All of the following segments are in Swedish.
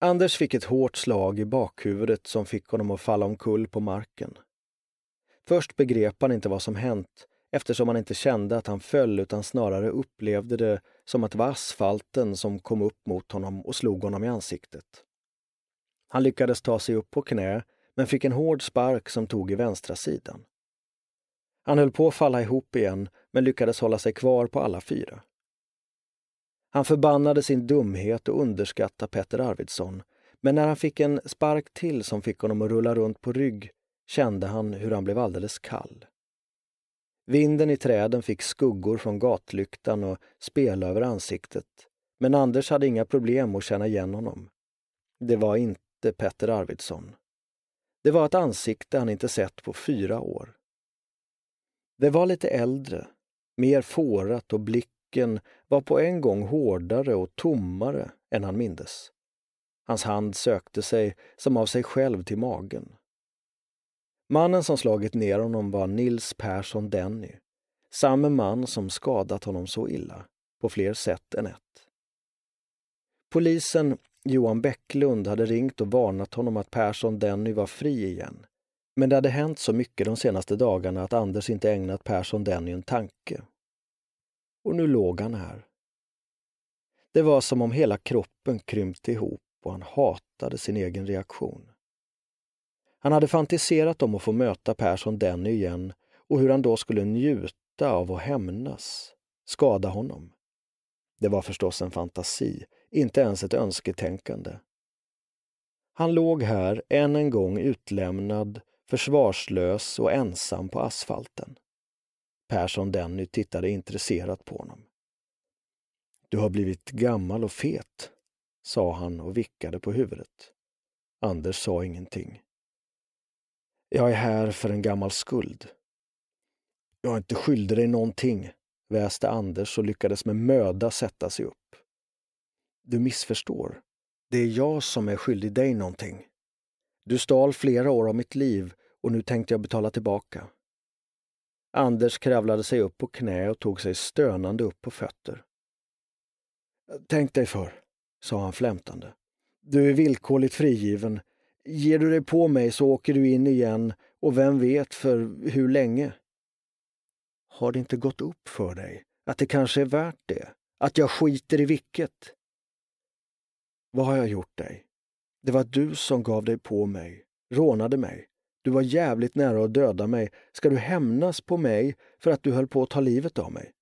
Anders fick ett hårt slag i bakhuvudet som fick honom att falla omkull på marken. Först begrep han inte vad som hänt eftersom han inte kände att han föll utan snarare upplevde det som att det var asfalten som kom upp mot honom och slog honom i ansiktet. Han lyckades ta sig upp på knä men fick en hård spark som tog i vänstra sidan. Han höll på att falla ihop igen men lyckades hålla sig kvar på alla fyra. Han förbannade sin dumhet och underskattade Petter Arvidsson. Men när han fick en spark till som fick honom att rulla runt på rygg kände han hur han blev alldeles kall. Vinden i träden fick skuggor från gatlyktan och spelade över ansiktet. Men Anders hade inga problem att känna igen honom. Det var inte Petter Arvidsson. Det var ett ansikte han inte sett på fyra år. Det var lite äldre, mer fårat och blick blicken var på en gång hårdare och tommare än han mindes. Hans hand sökte sig, som av sig själv, till magen. Mannen som slagit ner honom var Nils Persson Denny. Samme man som skadat honom så illa, på fler sätt än ett. Polisen Johan Bäcklund hade ringt och varnat honom att Persson Denny var fri igen. Men det hade hänt så mycket de senaste dagarna att Anders inte ägnat Persson Denny en tanke och nu låg han här. Det var som om hela kroppen krympte ihop och han hatade sin egen reaktion. Han hade fantiserat om att få möta Persson Denny igen och hur han då skulle njuta av att hämnas, skada honom. Det var förstås en fantasi, inte ens ett önsketänkande. Han låg här, än en gång utlämnad, försvarslös och ensam på asfalten. Persson Denny tittade intresserat på honom. Du har blivit gammal och fet, sa han och vickade på huvudet. Anders sa ingenting. Jag är här för en gammal skuld. Jag är inte skyldig dig någonting, väste Anders och lyckades med möda sätta sig upp. Du missförstår. Det är jag som är skyldig dig någonting. Du stal flera år av mitt liv och nu tänkte jag betala tillbaka. Anders kravlade sig upp på knä och tog sig stönande upp på fötter. Tänk dig för, sa han flämtande. Du är villkorligt frigiven. Ger du dig på mig så åker du in igen och vem vet för hur länge? Har det inte gått upp för dig att det kanske är värt det? Att jag skiter i vilket? Vad har jag gjort dig? Det var du som gav dig på mig, rånade mig. Du var jävligt nära att döda mig. Ska du hämnas på mig för att du höll på att ta livet av mig?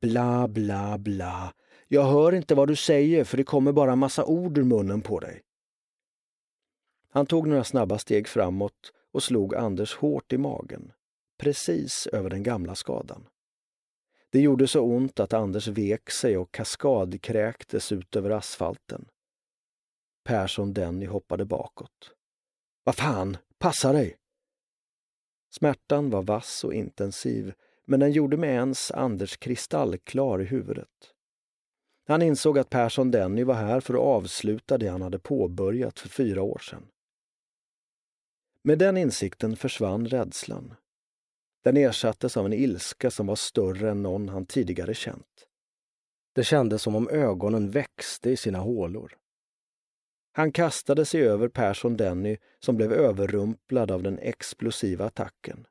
Bla, bla, bla. Jag hör inte vad du säger för det kommer bara massa ord ur munnen på dig. Han tog några snabba steg framåt och slog Anders hårt i magen, precis över den gamla skadan. Det gjorde så ont att Anders vek sig och kaskadkräktes ut över asfalten. Persson Denny hoppade bakåt. Vad fan, Passa dig! Smärtan var vass och intensiv, men den gjorde med ens Anders kristallklar i huvudet. Han insåg att Persson Denny var här för att avsluta det han hade påbörjat för fyra år sedan. Med den insikten försvann rädslan. Den ersattes av en ilska som var större än någon han tidigare känt. Det kändes som om ögonen växte i sina hålor. Han kastade sig över Persson Denny som blev överrumplad av den explosiva attacken.